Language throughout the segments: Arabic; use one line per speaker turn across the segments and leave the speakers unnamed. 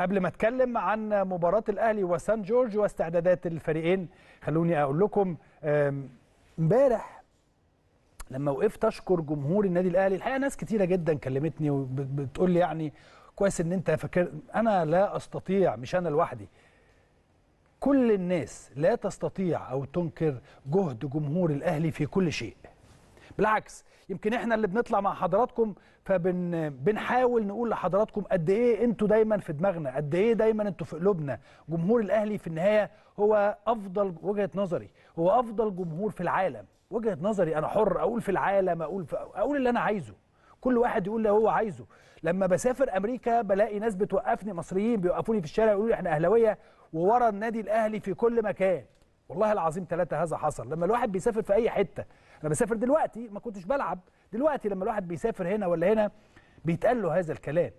قبل ما اتكلم عن مباراه الاهلي وسان جورج واستعدادات الفريقين خلوني اقول لكم امبارح لما وقفت اشكر جمهور النادي الاهلي الحقيقه ناس كتيره جدا كلمتني وبتقول لي يعني كويس ان انت فاكر انا لا استطيع مش انا لوحدي كل الناس لا تستطيع او تنكر جهد جمهور الاهلي في كل شيء بالعكس يمكن احنا اللي بنطلع مع حضراتكم فبنحاول نقول لحضراتكم قد ايه انتوا دايما في دماغنا قد ايه دايما انتوا في قلوبنا جمهور الاهلي في النهايه هو افضل وجهه نظري هو افضل جمهور في العالم وجهه نظري انا حر اقول في العالم اقول في اقول اللي انا عايزه كل واحد يقول اللي هو عايزه لما بسافر امريكا بلاقي ناس بتوقفني مصريين بيوقفوني في الشارع يقولوا لي احنا اهلاويه وورا النادي الاهلي في كل مكان والله العظيم ثلاثة هذا حصل لما الواحد بيسافر في أي حتة انا بسافر دلوقتي ما كنتش بلعب دلوقتي لما الواحد بيسافر هنا ولا هنا بيتقال له هذا الكلام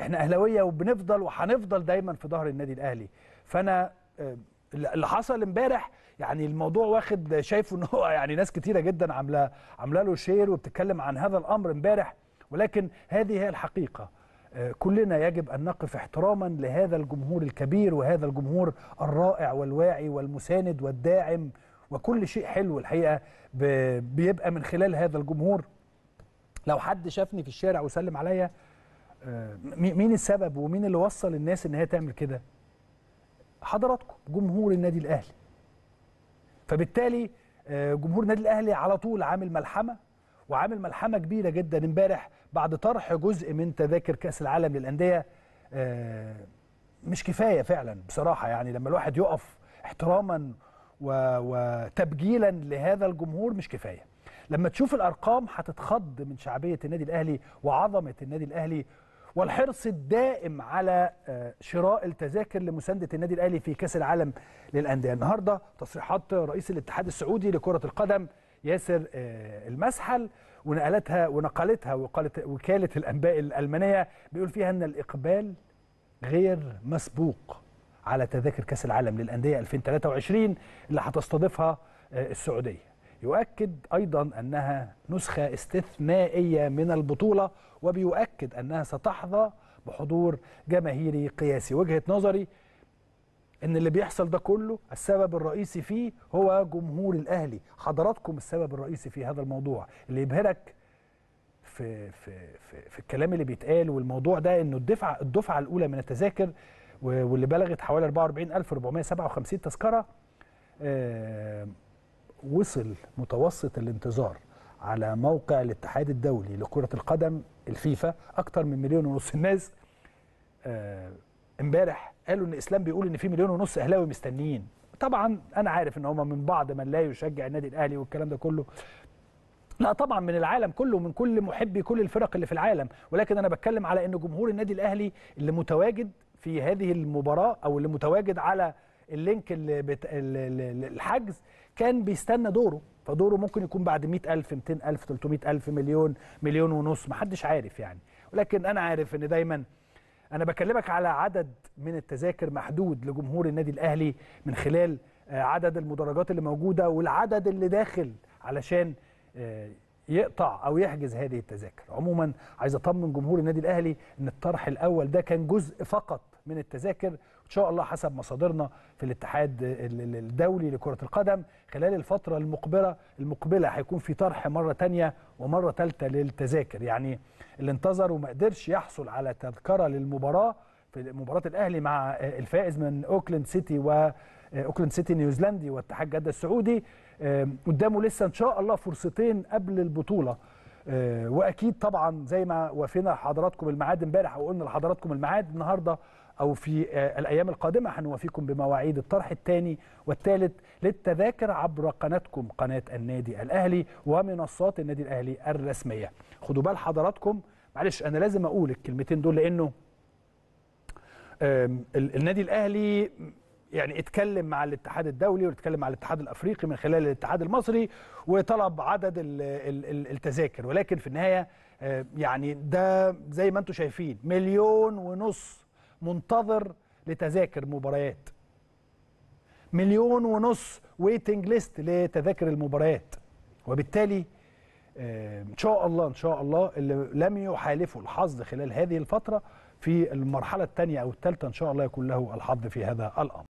احنا اهلاويه وبنفضل وهنفضل دايما في ظهر النادي الاهلي فانا آه، اللي حصل امبارح يعني الموضوع واخد شايفه ان هو يعني ناس كتيره جدا عامله عامله له شير وبتتكلم عن هذا الامر امبارح ولكن هذه هي الحقيقه آه، كلنا يجب ان نقف احتراما لهذا الجمهور الكبير وهذا الجمهور الرائع والواعي والمساند والداعم وكل شيء حلو الحقيقه بيبقى من خلال هذا الجمهور لو حد شافني في الشارع وسلم عليا آه، مين السبب ومين اللي وصل الناس ان هي تعمل كده حضراتكم جمهور النادي الاهلي فبالتالي آه، جمهور النادي الاهلي على طول عامل ملحمه وعامل ملحمه كبيره جدا امبارح بعد طرح جزء من تذاكر كاس العالم للانديه آه، مش كفايه فعلا بصراحه يعني لما الواحد يقف احتراما وتبجيلا لهذا الجمهور مش كفايه لما تشوف الارقام هتتخض من شعبيه النادي الاهلي وعظمه النادي الاهلي والحرص الدائم على آه، شراء التذاكر لمسانده النادي الاهلي في كاس العالم للانديه النهارده تصريحات رئيس الاتحاد السعودي لكره القدم ياسر آه، المسحل ونقلتها ونقلتها وقالت وكاله الانباء الالمانيه بيقول فيها ان الاقبال غير مسبوق على تذاكر كاس العالم للانديه 2023 اللي هتستضيفها آه، السعوديه يؤكد ايضا انها نسخه استثنائيه من البطوله وبيؤكد انها ستحظى بحضور جماهيري قياسي وجهه نظري ان اللي بيحصل ده كله السبب الرئيسي فيه هو جمهور الاهلي حضراتكم السبب الرئيسي في هذا الموضوع اللي يبهرك في في في, الكلام اللي بيتقال والموضوع ده انه الدفعه الدفعه الاولى من التذاكر واللي بلغت حوالي 44457 تذكره آه، وصل متوسط الانتظار على موقع الاتحاد الدولي لكرة القدم الفيفا أكتر من مليون ونص الناس آه، امبارح قالوا إن إسلام بيقول إن في مليون ونص أهلاوي مستنيين طبعا أنا عارف إن هم من بعض من لا يشجع النادي الأهلي والكلام ده كله لا طبعا من العالم كله من كل محبي كل الفرق اللي في العالم ولكن أنا بتكلم على إن جمهور النادي الأهلي اللي متواجد في هذه المباراه او اللي متواجد على اللينك اللي بت... الحجز كان بيستنى دوره فدوره ممكن يكون بعد 100000 200000 300000 مليون مليون ونص محدش عارف يعني ولكن انا عارف ان دايما انا بكلمك على عدد من التذاكر محدود لجمهور النادي الاهلي من خلال آه، عدد المدرجات اللي موجوده والعدد اللي داخل علشان آه، يقطع او يحجز هذه التذاكر عموما عايز اطمن جمهور النادي الاهلي ان الطرح الاول ده كان جزء فقط من التذاكر ان شاء الله حسب مصادرنا في الاتحاد الدولي لكره القدم خلال الفتره المقبله المقبله هيكون في طرح مره ثانيه ومره ثالثه للتذاكر يعني اللي انتظر وما قدرش يحصل على تذكره للمباراه في مباراه الاهلي مع الفائز من اوكلاند سيتي و اوكلاند سيتي نيوزيلندي واتحاد جده السعودي قدامه لسه ان شاء الله فرصتين قبل البطوله آه، واكيد طبعا زي ما وافينا حضراتكم الميعاد امبارح وقلنا لحضراتكم الميعاد النهارده أو في آه، الأيام القادمة هنوافيكم بمواعيد الطرح الثاني والثالث للتذاكر عبر قناتكم قناة النادي الأهلي ومنصات النادي الأهلي الرسمية خدوا بال حضراتكم معلش أنا لازم أقول الكلمتين دول لأنه النادي الأهلي يعني اتكلم مع الاتحاد الدولي واتكلم مع الاتحاد الافريقي من خلال الاتحاد المصري وطلب عدد التذاكر ولكن في النهايه يعني ده زي ما انتم شايفين مليون ونص منتظر لتذاكر مباريات مليون ونص ويتنج ليست لتذاكر المباريات وبالتالي ان شاء الله ان شاء الله اللي لم يحالفه الحظ خلال هذه الفتره في المرحله الثانيه او الثالثه ان شاء الله يكون له الحظ في هذا الامر